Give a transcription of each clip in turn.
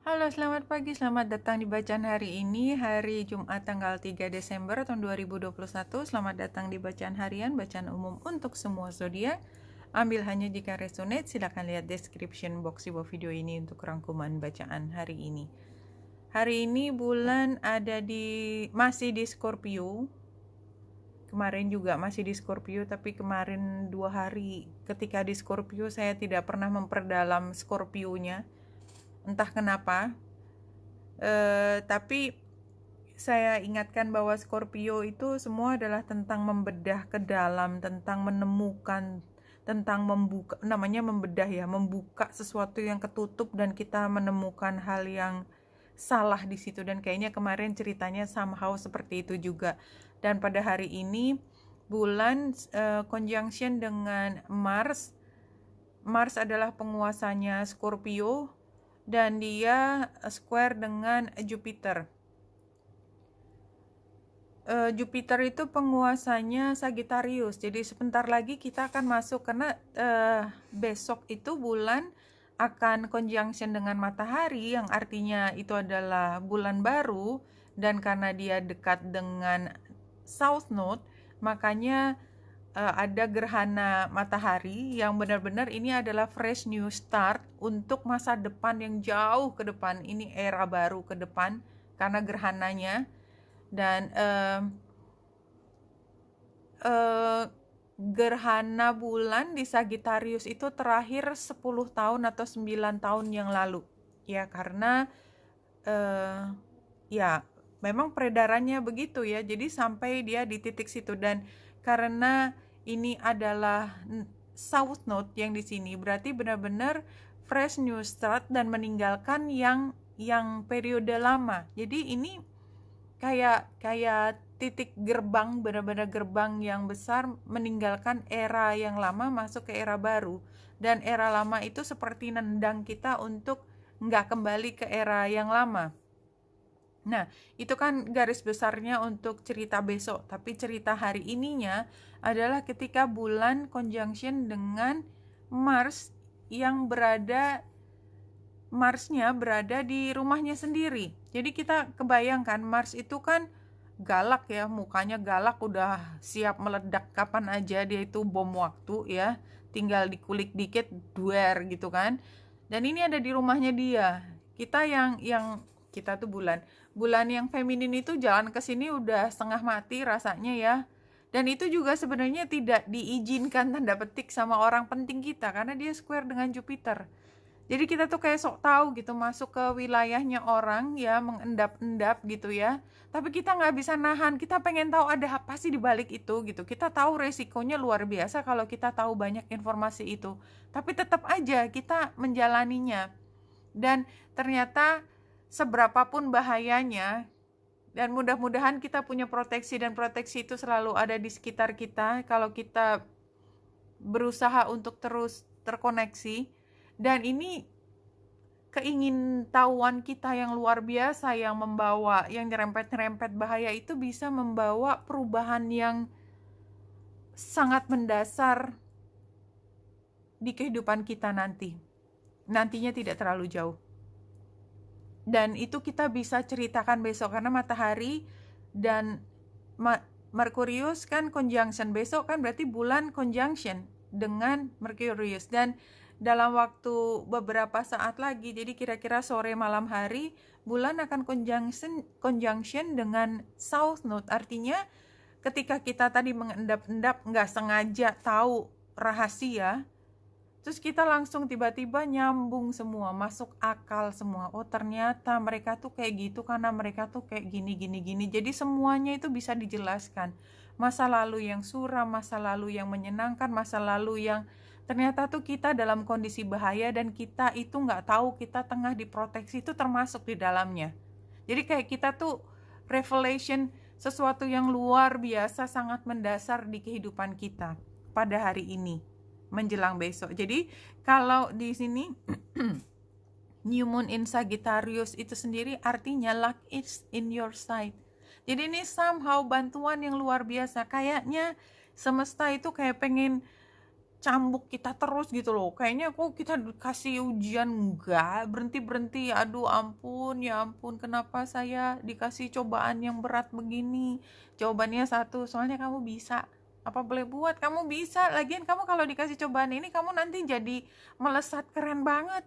Halo, selamat pagi. Selamat datang di bacaan hari ini, hari Jumat tanggal 3 Desember tahun 2021. Selamat datang di bacaan harian, bacaan umum untuk semua zodiak. Ambil hanya jika resonate, silahkan lihat description box di bawah video ini untuk rangkuman bacaan hari ini. Hari ini bulan ada di masih di Scorpio. Kemarin juga masih di Scorpio, tapi kemarin dua hari ketika di Scorpio saya tidak pernah memperdalam scorpio nya entah kenapa. Uh, tapi saya ingatkan bahwa Scorpio itu semua adalah tentang membedah ke dalam, tentang menemukan, tentang membuka, namanya membedah ya, membuka sesuatu yang ketutup dan kita menemukan hal yang salah di situ dan kayaknya kemarin ceritanya somehow seperti itu juga. Dan pada hari ini bulan uh, conjunction dengan Mars Mars adalah penguasanya Scorpio dan dia eh, square dengan Jupiter. Eh, Jupiter itu penguasanya Sagittarius. Jadi sebentar lagi kita akan masuk karena eh, besok itu bulan akan conjunction dengan matahari yang artinya itu adalah bulan baru dan karena dia dekat dengan South Node, makanya uh, ada gerhana matahari yang benar-benar ini adalah fresh new start untuk masa depan yang jauh ke depan. Ini era baru ke depan karena gerhananya dan uh, uh, gerhana bulan di Sagittarius itu terakhir 10 tahun atau 9 tahun yang lalu ya karena uh, ya memang peredarannya begitu ya jadi sampai dia di titik situ dan karena ini adalah south Node yang di sini berarti benar-benar fresh new start dan meninggalkan yang yang periode lama jadi ini kayak kayak titik gerbang benar-benar gerbang yang besar meninggalkan era yang lama masuk ke era baru dan era lama itu seperti nendang kita untuk nggak kembali ke era yang lama Nah, itu kan garis besarnya untuk cerita besok, tapi cerita hari ininya adalah ketika bulan conjunction dengan Mars yang berada Marsnya berada di rumahnya sendiri. Jadi kita kebayangkan Mars itu kan galak ya, mukanya galak udah siap meledak kapan aja dia itu bom waktu ya. Tinggal dikulik dikit duer gitu kan. Dan ini ada di rumahnya dia. Kita yang yang kita tuh bulan. Bulan yang feminin itu jalan ke sini udah setengah mati rasanya ya. Dan itu juga sebenarnya tidak diizinkan tanda petik sama orang penting kita karena dia square dengan Jupiter. Jadi kita tuh kayak sok tahu gitu masuk ke wilayahnya orang ya mengendap-endap gitu ya. Tapi kita nggak bisa nahan, kita pengen tahu ada apa sih di balik itu gitu. Kita tahu resikonya luar biasa kalau kita tahu banyak informasi itu. Tapi tetap aja kita menjalaninya. Dan ternyata seberapapun bahayanya dan mudah-mudahan kita punya proteksi dan proteksi itu selalu ada di sekitar kita kalau kita berusaha untuk terus terkoneksi dan ini keingin tahuan kita yang luar biasa yang membawa yang nyerempet-nyerempet bahaya itu bisa membawa perubahan yang sangat mendasar di kehidupan kita nanti nantinya tidak terlalu jauh dan itu kita bisa ceritakan besok karena matahari dan ma Merkurius kan conjunction besok kan berarti bulan conjunction dengan Merkurius dan dalam waktu beberapa saat lagi jadi kira-kira sore malam hari bulan akan conjunction conjunction dengan south node artinya ketika kita tadi mengendap-endap nggak sengaja tahu rahasia Terus kita langsung tiba-tiba nyambung semua, masuk akal semua. Oh ternyata mereka tuh kayak gitu karena mereka tuh kayak gini, gini, gini. Jadi semuanya itu bisa dijelaskan. Masa lalu yang suram, masa lalu yang menyenangkan, masa lalu yang ternyata tuh kita dalam kondisi bahaya dan kita itu nggak tahu kita tengah diproteksi itu termasuk di dalamnya. Jadi kayak kita tuh revelation sesuatu yang luar biasa sangat mendasar di kehidupan kita pada hari ini menjelang besok. Jadi kalau di sini New Moon in Sagittarius itu sendiri artinya luck is in your side. Jadi ini somehow bantuan yang luar biasa. Kayaknya semesta itu kayak pengen cambuk kita terus gitu loh kayaknya aku kita kasih ujian enggak berhenti berhenti aduh ampun ya ampun kenapa saya dikasih cobaan yang berat begini jawabannya satu soalnya kamu bisa apa boleh buat kamu bisa lagian kamu kalau dikasih cobaan ini kamu nanti jadi melesat keren banget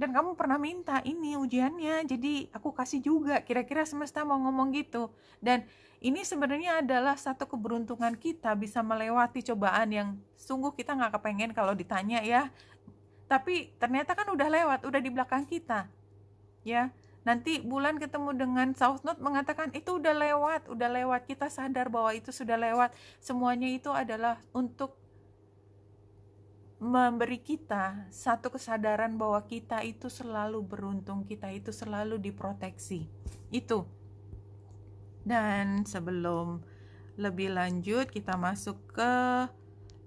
dan kamu pernah minta ini ujiannya jadi aku kasih juga kira-kira semesta mau ngomong gitu dan ini sebenarnya adalah satu keberuntungan kita bisa melewati cobaan yang sungguh kita nggak kepengen kalau ditanya ya tapi ternyata kan udah lewat udah di belakang kita ya Nanti bulan ketemu dengan South Node mengatakan itu udah lewat, udah lewat. Kita sadar bahwa itu sudah lewat. Semuanya itu adalah untuk memberi kita satu kesadaran bahwa kita itu selalu beruntung, kita itu selalu diproteksi. Itu. Dan sebelum lebih lanjut kita masuk ke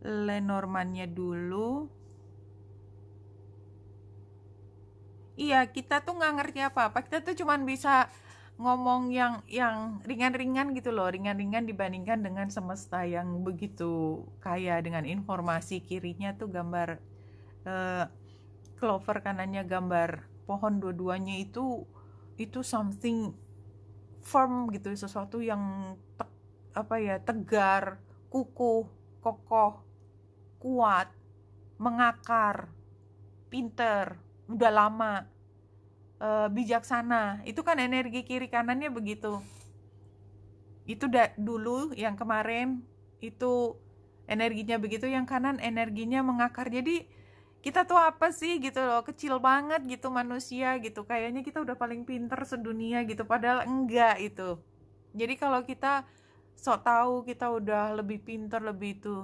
Lenormannya dulu. iya kita tuh nggak ngerti apa-apa kita tuh cuman bisa ngomong yang yang ringan-ringan gitu loh ringan-ringan dibandingkan dengan semesta yang begitu kaya dengan informasi kirinya tuh gambar uh, clover kanannya gambar pohon dua-duanya itu itu something firm gitu sesuatu yang te, apa ya tegar kukuh kokoh kuat mengakar pinter udah lama e, bijaksana itu kan energi kiri kanannya begitu itu da dulu yang kemarin itu energinya begitu yang kanan energinya mengakar jadi kita tuh apa sih gitu loh kecil banget gitu manusia gitu kayaknya kita udah paling pinter sedunia gitu padahal enggak itu jadi kalau kita sok tahu kita udah lebih pinter lebih itu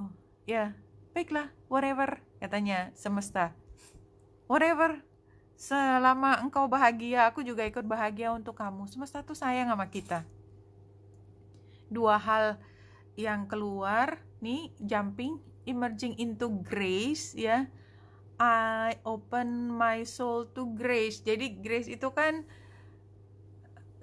ya baiklah whatever katanya semesta whatever Selama engkau bahagia, aku juga ikut bahagia untuk kamu. Semesta tuh sayang sama kita. Dua hal yang keluar nih jumping emerging into grace ya. I open my soul to grace. Jadi grace itu kan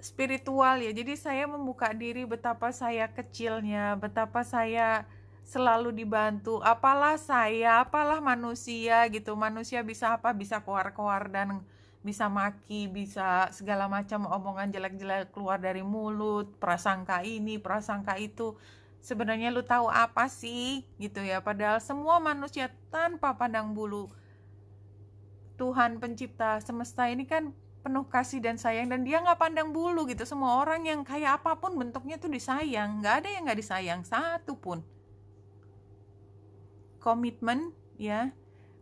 spiritual ya. Jadi saya membuka diri betapa saya kecilnya, betapa saya selalu dibantu apalah saya apalah manusia gitu manusia bisa apa bisa keluar-keluar dan bisa maki bisa segala macam omongan jelek-jelek keluar dari mulut prasangka ini prasangka itu sebenarnya lu tahu apa sih gitu ya padahal semua manusia tanpa pandang bulu Tuhan pencipta semesta ini kan penuh kasih dan sayang dan dia nggak pandang bulu gitu semua orang yang kayak apapun bentuknya tuh disayang nggak ada yang nggak disayang satu pun komitmen ya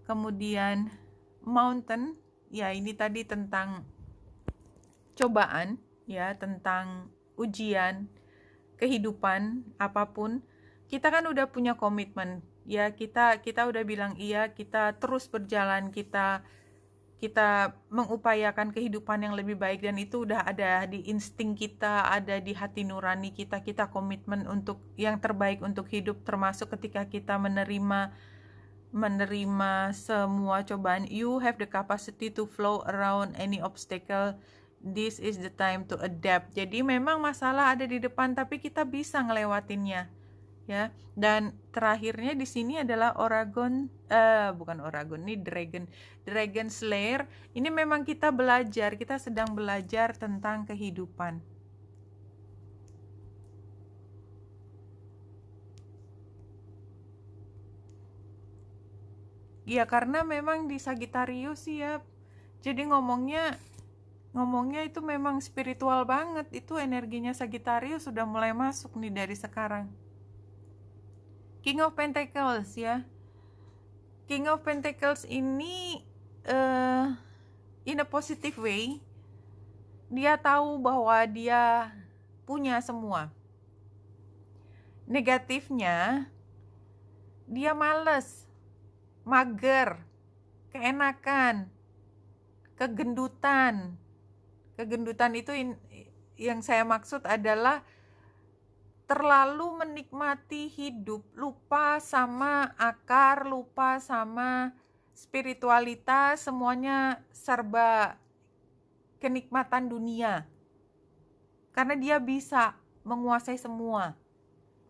kemudian mountain ya ini tadi tentang cobaan ya tentang ujian kehidupan apapun kita kan udah punya komitmen ya kita kita udah bilang iya kita terus berjalan kita kita mengupayakan kehidupan yang lebih baik dan itu udah ada di insting kita, ada di hati nurani kita, kita komitmen untuk yang terbaik untuk hidup termasuk ketika kita menerima menerima semua cobaan. You have the capacity to flow around any obstacle. This is the time to adapt. Jadi memang masalah ada di depan tapi kita bisa ngelewatinnya ya dan terakhirnya di sini adalah Oregon uh, eh, bukan Oregon ini Dragon Dragon Slayer ini memang kita belajar kita sedang belajar tentang kehidupan ya karena memang di Sagittarius sih ya jadi ngomongnya ngomongnya itu memang spiritual banget itu energinya Sagittarius sudah mulai masuk nih dari sekarang King of Pentacles ya. King of Pentacles ini uh, in a positive way dia tahu bahwa dia punya semua. Negatifnya dia males, mager, keenakan, kegendutan. Kegendutan itu in, yang saya maksud adalah terlalu menikmati hidup, lupa sama akar, lupa sama spiritualitas, semuanya serba kenikmatan dunia. Karena dia bisa menguasai semua.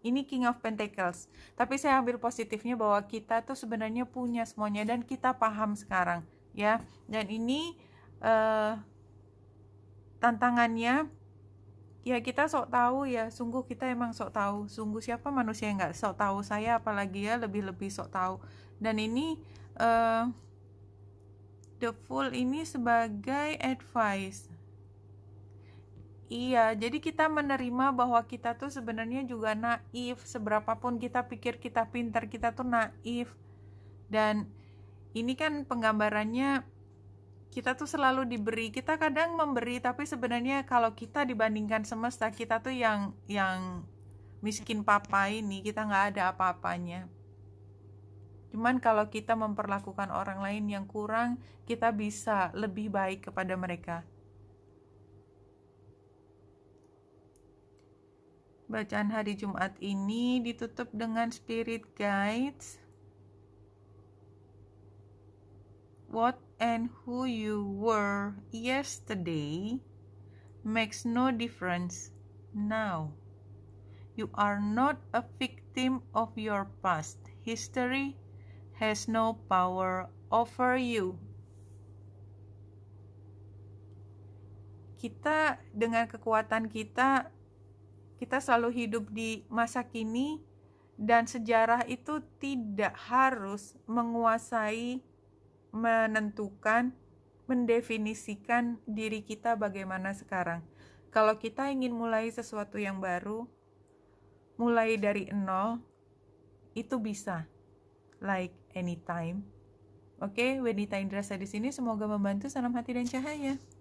Ini King of Pentacles. Tapi saya ambil positifnya bahwa kita tuh sebenarnya punya semuanya dan kita paham sekarang, ya. Dan ini uh, tantangannya ya kita sok tahu ya sungguh kita emang sok tahu sungguh siapa manusia yang nggak sok tahu saya apalagi ya lebih-lebih sok tahu dan ini uh, the full ini sebagai advice Iya, jadi kita menerima bahwa kita tuh sebenarnya juga naif. Seberapapun kita pikir kita pintar, kita tuh naif. Dan ini kan penggambarannya kita tuh selalu diberi kita kadang memberi tapi sebenarnya kalau kita dibandingkan semesta kita tuh yang yang miskin papa ini kita nggak ada apa-apanya cuman kalau kita memperlakukan orang lain yang kurang kita bisa lebih baik kepada mereka bacaan hari Jumat ini ditutup dengan spirit guides what and who you were yesterday makes no difference now. You are not a victim of your past. History has no power over you. Kita dengan kekuatan kita kita selalu hidup di masa kini dan sejarah itu tidak harus menguasai menentukan, mendefinisikan diri kita bagaimana sekarang. Kalau kita ingin mulai sesuatu yang baru, mulai dari nol, itu bisa. Like anytime. Oke, okay, Wenita Indrasa di sini. Semoga membantu. Salam hati dan cahaya.